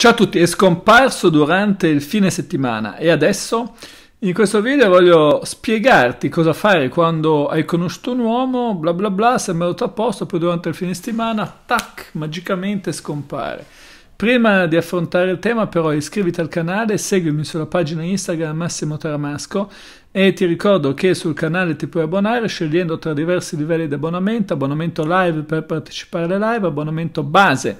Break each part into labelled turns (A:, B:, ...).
A: Ciao a tutti, è scomparso durante il fine settimana e adesso in questo video voglio spiegarti cosa fare quando hai conosciuto un uomo, bla bla bla, sembra tutto a posto, poi durante il fine settimana, tac, magicamente scompare. Prima di affrontare il tema però iscriviti al canale, seguimi sulla pagina Instagram Massimo Taramasco e ti ricordo che sul canale ti puoi abbonare scegliendo tra diversi livelli di abbonamento, abbonamento live per partecipare alle live, abbonamento base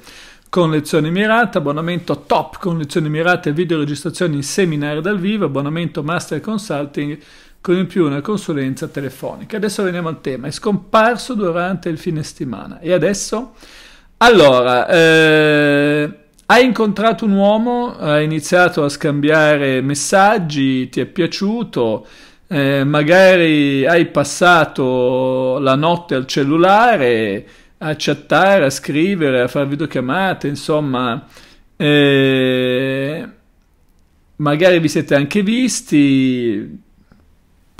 A: con lezioni mirate, abbonamento top con lezioni mirate, video registrazioni seminari dal vivo, abbonamento master consulting con in più una consulenza telefonica. Adesso veniamo al tema, è scomparso durante il fine settimana e adesso? Allora, eh, hai incontrato un uomo, hai iniziato a scambiare messaggi, ti è piaciuto, eh, magari hai passato la notte al cellulare, a chattare, a scrivere, a fare videochiamate, insomma, eh, magari vi siete anche visti,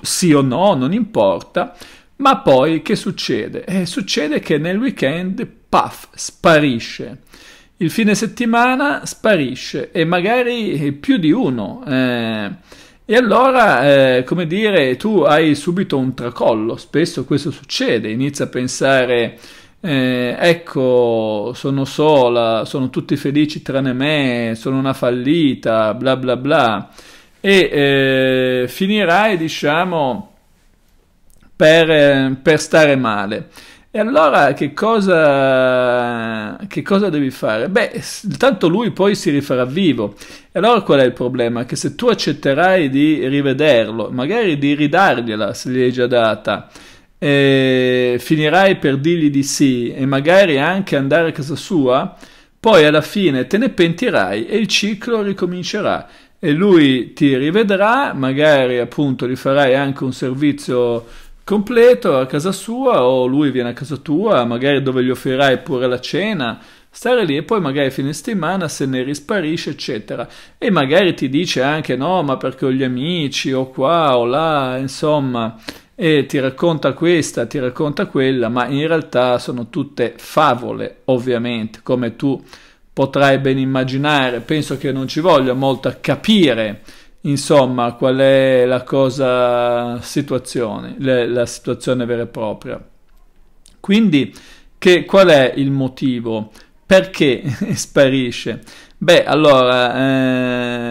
A: sì o no, non importa, ma poi che succede? Eh, succede che nel weekend, puff, sparisce. Il fine settimana sparisce e magari più di uno. Eh, e allora, eh, come dire, tu hai subito un tracollo. Spesso questo succede, inizia a pensare eh, ecco, sono sola, sono tutti felici tranne me, sono una fallita, bla bla bla. E eh, finirai, diciamo, per, eh, per, stare male. E allora che cosa, che cosa devi fare? Beh, intanto lui poi si rifarà vivo. E allora qual è il problema? Che se tu accetterai di rivederlo, magari di ridargliela se gli hai già data, eh, finirai per dirgli di sì e magari anche andare a casa sua, poi alla fine te ne pentirai e il ciclo ricomincerà e lui ti rivedrà, magari appunto gli farai anche un servizio completo a casa sua o lui viene a casa tua, magari dove gli offrirai pure la cena, stare lì e poi magari fine settimana se ne risparisce eccetera e magari ti dice anche no ma perché ho gli amici o qua o là, insomma e ti racconta questa, ti racconta quella, ma in realtà sono tutte favole, ovviamente, come tu potrai ben immaginare. Penso che non ci voglia molto a capire, insomma, qual è la cosa situazione, la situazione vera e propria. Quindi, che, qual è il motivo? Perché sparisce? Beh, allora,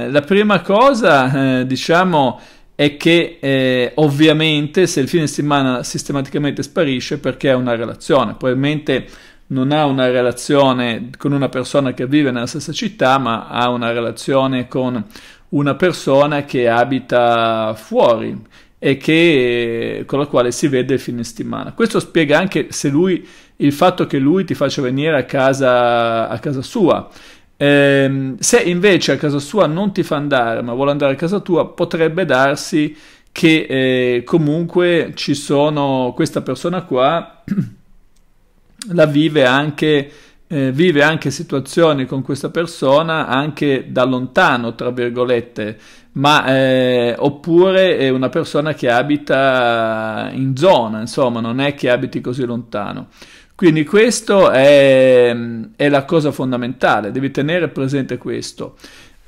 A: eh, la prima cosa, eh, diciamo, è che eh, ovviamente se il fine settimana sistematicamente sparisce perché è una relazione, probabilmente non ha una relazione con una persona che vive nella stessa città, ma ha una relazione con una persona che abita fuori e che, eh, con la quale si vede il fine settimana. Questo spiega anche lui, il fatto che lui ti faccia venire a casa, a casa sua Ehm, se invece a casa sua non ti fa andare, ma vuole andare a casa tua, potrebbe darsi che eh, comunque ci sono questa persona qua la vive anche eh, vive anche situazioni con questa persona anche da lontano, tra virgolette, ma eh, oppure è una persona che abita in zona, insomma, non è che abiti così lontano. Quindi questa è, è, la cosa fondamentale, devi tenere presente questo.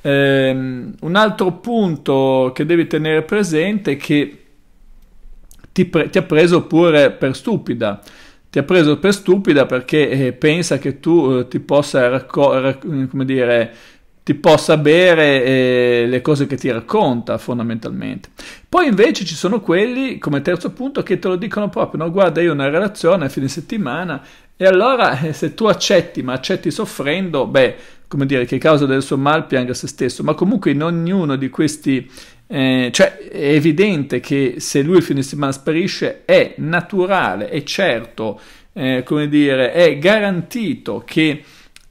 A: Ehm, un altro punto che devi tenere presente è che ti, pre- ti ha preso pure per stupida ti ha preso per stupida perché eh, pensa che tu eh, ti possa racco- rac- come dire, ti possa bere eh, le cose che ti racconta fondamentalmente. Poi invece ci sono quelli, come terzo punto, che te lo dicono proprio, no? guarda io ho una relazione a fine settimana e allora eh, se tu accetti, ma accetti soffrendo, beh, come dire, che causa del suo mal pianga se stesso, ma comunque in ognuno di questi, eh, cioè è evidente che se lui il fine settimana sparisce è naturale, è certo, eh, come dire, è garantito che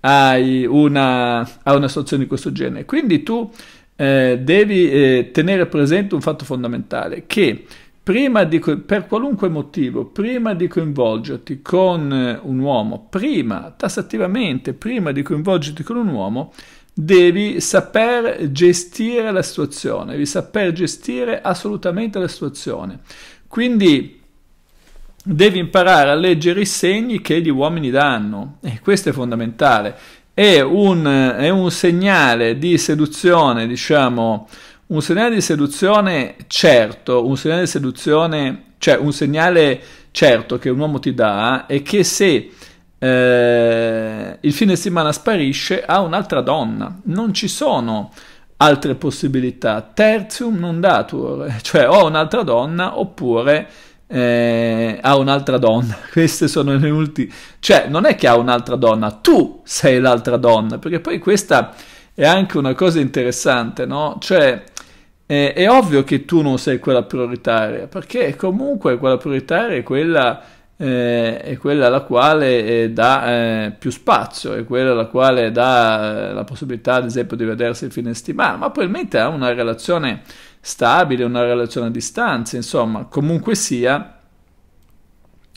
A: hai una, a una situazione di questo genere. Quindi tu eh, devi eh, tenere presente un fatto fondamentale, che prima di, per qualunque motivo, prima di coinvolgerti con eh, un uomo, prima, tassativamente, prima di coinvolgerti con un uomo, devi saper gestire la situazione, devi saper gestire assolutamente la situazione. Quindi devi imparare a leggere i segni che gli uomini danno e questo è fondamentale. È un, è un segnale di seduzione, diciamo, un segnale di seduzione certo, un segnale di seduzione, cioè un segnale certo che un uomo ti dà è che se eh, il fine settimana sparisce a un'altra donna, non ci sono altre possibilità, tertium non datur, cioè o un'altra donna oppure eh, ha un'altra donna, queste sono le ultime, cioè non è che ha un'altra donna, tu sei l'altra donna, perché poi questa è anche una cosa interessante, no? Cioè eh, è ovvio che tu non sei quella prioritaria, perché comunque quella prioritaria è quella eh, è quella alla quale eh, dà eh, più spazio, è quella alla quale dà eh, la possibilità, ad esempio, di vedersi il fine settimana, ma probabilmente ha una relazione stabile, una relazione a distanza, insomma, comunque sia,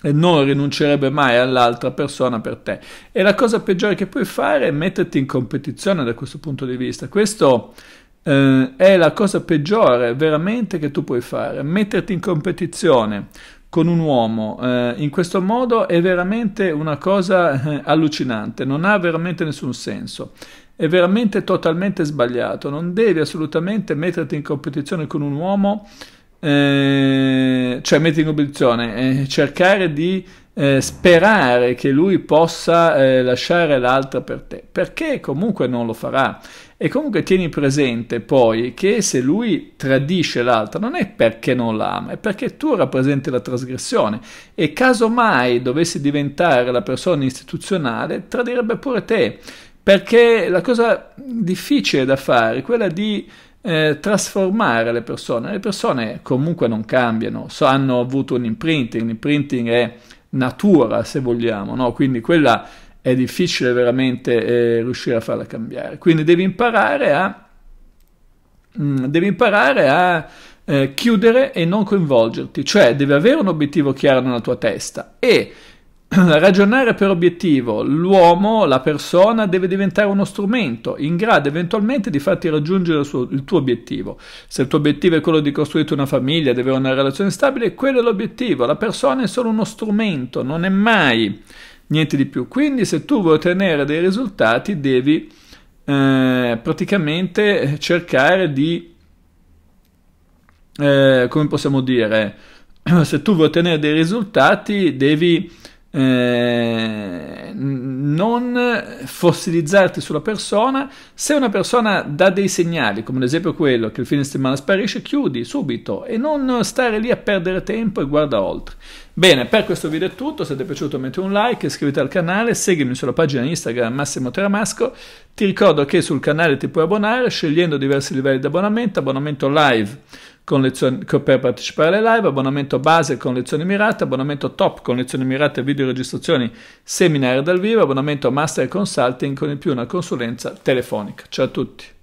A: non rinuncerebbe mai all'altra persona per te. E la cosa peggiore che puoi fare è metterti in competizione da questo punto di vista. Questo eh, è la cosa peggiore veramente che tu puoi fare, metterti in competizione con un uomo eh, in questo modo è veramente una cosa eh, allucinante, non ha veramente nessun senso. È veramente totalmente sbagliato, non devi assolutamente metterti in competizione con un uomo, eh, cioè metti in competizione, eh, cercare di eh, sperare che lui possa eh, lasciare l'altra per te, perché comunque non lo farà. E comunque tieni presente poi che se lui tradisce l'altra non è perché non l'ama, è perché tu rappresenti la trasgressione e casomai dovessi diventare la persona istituzionale tradirebbe pure te, perché la cosa difficile da fare è quella di eh, trasformare le persone. Le persone comunque non cambiano, so, hanno avuto un imprinting, l'imprinting è natura, se vogliamo, no? quindi quella è difficile veramente eh, riuscire a farla cambiare. Quindi devi imparare a, mh, mm, devi imparare a eh, chiudere e non coinvolgerti, cioè devi avere un obiettivo chiaro nella tua testa e Ragionare per obiettivo, l'uomo, la persona deve diventare uno strumento in grado eventualmente di farti raggiungere il, suo, il, tuo obiettivo. Se il tuo obiettivo è quello di costruire una famiglia, di avere una relazione stabile, quello è l'obiettivo. La persona è solo uno strumento, non è mai niente di più. Quindi se tu vuoi ottenere dei risultati devi eh, praticamente cercare di, eh, come possiamo dire, se tu vuoi ottenere dei risultati devi eh, non fossilizzarti sulla persona. Se una persona dà dei segnali, come ad esempio quello che il fine settimana sparisce, chiudi subito e non stare lì a perdere tempo e guarda oltre. Bene, per questo video è tutto, se ti è piaciuto metti un like, iscriviti al canale, seguimi sulla pagina Instagram Massimo Teramasco, ti ricordo che sul canale ti puoi abbonare scegliendo diversi livelli di abbonamento, abbonamento live con lezioni, per partecipare alle live, abbonamento base con lezioni mirate, abbonamento top con lezioni mirate, video registrazioni, seminari dal vivo, abbonamento master consulting con in più una consulenza telefonica. Ciao a tutti.